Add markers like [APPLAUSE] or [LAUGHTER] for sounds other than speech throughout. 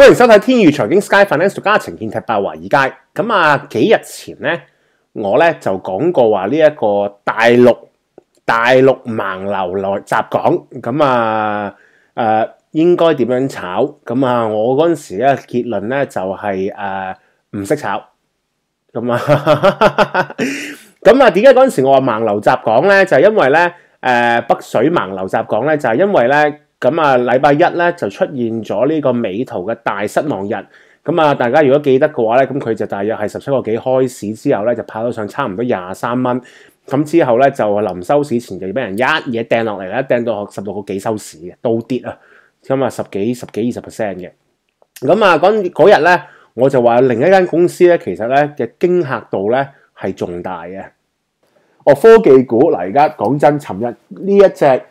欢迎收睇《天宇财经 Sky Finance》，家情見踢爆华尔街。咁啊，几日前咧，我咧就讲过话呢一个大陆大陆盲流来集港。咁啊，誒应该点样炒？咁啊，我嗰陣時咧结论咧就系诶唔识炒。咁啊，[LAUGHS] 咁啊，点解嗰陣時我话盲流集港咧？就係因为咧，誒北水盲流集港咧，就係因为咧。咁啊，禮拜一咧就出現咗呢個美圖嘅大失望日。咁啊，大家如果記得嘅話咧，咁佢就大約係十七個幾開市之後咧，就拍到上差唔多廿三蚊。咁之後咧就臨收市前就俾人一嘢掟落嚟啦，掟到十六個幾收市嘅，都跌啊。咁啊，十幾十幾二十 percent 嘅。咁啊，嗰嗰日咧，我就話另一間公司咧，其實咧嘅驚嚇度咧係重大嘅。哦，科技股嗱，而家講真，尋日呢一隻。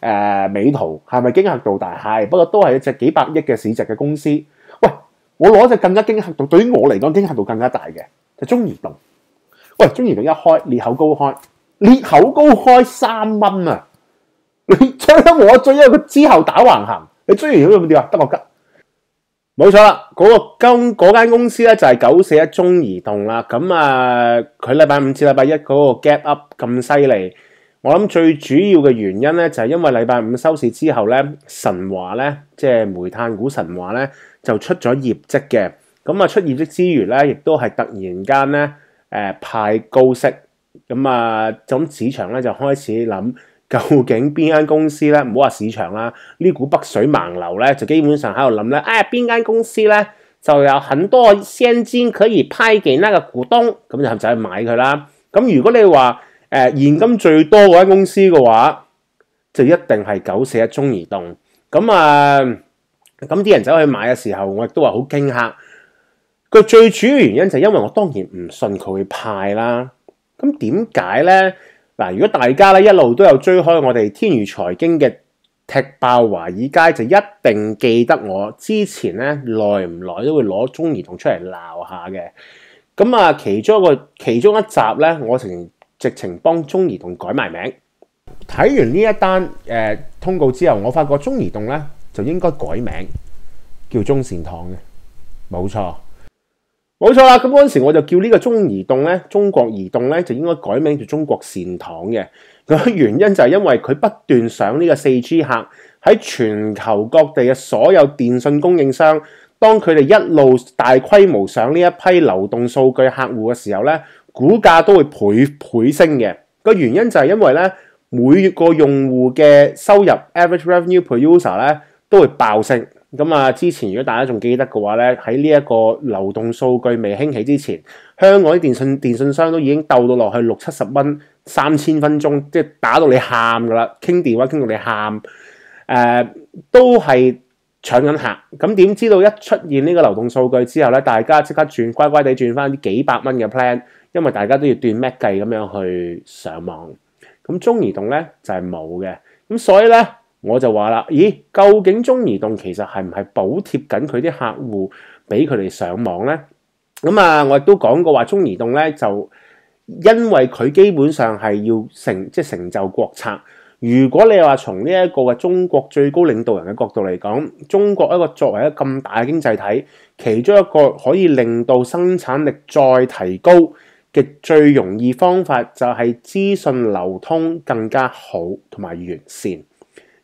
誒美圖係咪驚嚇度大？係，不過都係一隻幾百億嘅市值嘅公司。喂，我攞只更加驚嚇度，對於我嚟講驚嚇度更加大嘅就中移動。喂，中移動一開裂口高開，裂口高開三蚊啊！你最我最一，佢之後打橫行，你追完咁點啊？得我吉，冇錯啦。嗰個公嗰間公司咧就係九四一中移動啦。咁啊，佢禮拜五至禮拜一嗰個 gap up 咁犀利。我谂最主要嘅原因咧，就系因为礼拜五收市之后咧，神话咧，即系煤炭股神话咧，就出咗业绩嘅。咁啊，出业绩之余咧，亦都系突然间咧，诶派高息。咁啊，咁市场咧就开始谂究竟边间公司咧，唔好话市场啦，呢股北水盲流咧，就基本上喺度谂咧，诶边间公司咧就有很多现金可以派其他嘅股东，咁就就去买佢啦。咁如果你话，誒現金最多嗰間公司嘅話，就一定係九四一中移動。咁啊，咁啲人走去買嘅時候，我亦都話好驚嚇。个最主要原因就因為我當然唔信佢会派啦。咁點解咧？嗱，如果大家咧一路都有追開我哋天娱財經嘅踢爆華爾街，就一定記得我之前咧，耐唔耐都會攞中移動出嚟鬧下嘅。咁啊，其中一個其中一集咧，我成。直情幫中移動改埋名，睇完呢一單通告之後，我發覺中移動咧就應該改名叫中善堂嘅，冇錯，冇錯啦。咁嗰時我就叫呢個中移動咧，中國移動咧就應該改名叫中國善堂嘅。原因就係因為佢不斷上呢個四 G 客喺全球各地嘅所有電信供應商，當佢哋一路大規模上呢一批流動數據客户嘅時候咧。股價都會倍倍升嘅個原因就係因為咧每個用戶嘅收入 average revenue per user 咧都會爆升咁啊。之前如果大家仲記得嘅話咧，喺呢一個流動數據未興起之前，香港啲電信电信商都已經鬥到落去六七十蚊三千分鐘，即係打到你喊㗎啦，傾電話傾到你喊誒，都係搶緊客。咁點知道一出現呢個流動數據之後咧，大家即刻轉乖乖地轉翻幾百蚊嘅 plan。因为大家都要断 Mac 计咁样去上网，咁中移动咧就系冇嘅，咁所以咧我就话啦，咦，究竟中移动其实系唔系补贴紧佢啲客户俾佢哋上网咧？咁啊，我亦都讲过话，中移动咧就因为佢基本上系要成即系成就国策。如果你话从呢一个嘅中国最高领导人嘅角度嚟讲，中国一个作为一咁大嘅经济体，其中一个可以令到生产力再提高。嘅最容易方法就係資訊流通更加好同埋完善。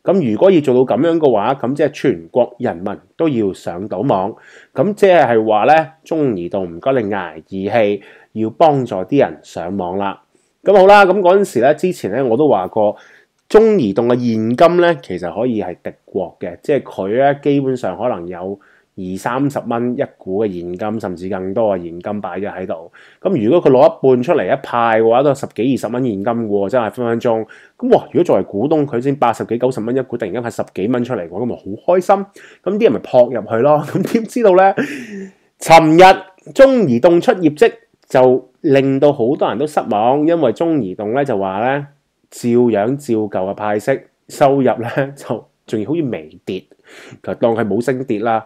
咁如果要做到咁樣嘅話，咁即係全國人民都要上到網。咁即係話咧，中移動唔該你捱義氣，要幫助啲人上網啦。咁好啦，咁嗰陣時咧，之前咧我都話過，中移動嘅現金咧，其實可以係敵國嘅，即係佢咧基本上可能有。二三十蚊一股嘅現金，甚至更多嘅現金擺咗喺度。咁如果佢攞一半出嚟一派嘅話，都十幾二十蚊現金嘅喎，真係分分鐘。咁哇，如果作為股東佢先八十幾九十蚊一股，突然間派十幾蚊出嚟嘅話，咁咪好開心。咁啲人咪撲入去咯。咁點知道咧？尋日中移動出業績就令到好多人都失望，因為中移動咧就話咧，照樣照舊嘅派息收入咧 [LAUGHS] 就仲要好似微跌，就當係冇升跌啦。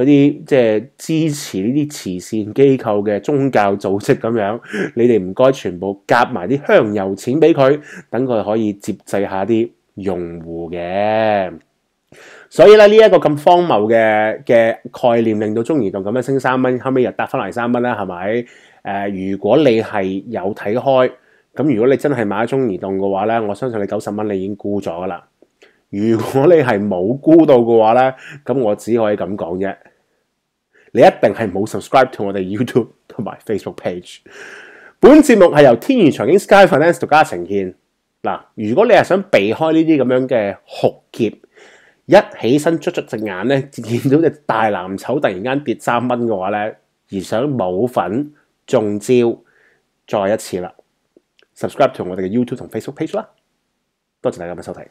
嗰啲即係支持呢啲慈善機構嘅宗教組織咁樣，[LAUGHS] 你哋唔該全部夾埋啲香油錢俾佢，等佢可以接濟下啲用户嘅。所以咧呢一個咁荒謬嘅嘅概念，令到中移動咁樣升三蚊，後尾又搭翻嚟三蚊啦，係咪？誒，如果你係有睇開，咁如果你真係買中移動嘅話咧，我相信你九十蚊你已經估咗啦。如果你係冇估到嘅話咧，咁我只可以咁講啫。你一定系冇 subscribe 到我哋 YouTube 同埋 Facebook page。本节目系由天然财经 Sky Finance 独家呈现。嗱，如果你系想避开呢啲咁样嘅酷劫，一起身出出只眼咧，见到只大蓝筹突然间跌三蚊嘅话咧，而想冇份中招，再一次啦，subscribe 到我哋嘅 YouTube 同 Facebook page 啦。多谢大家嘅收睇。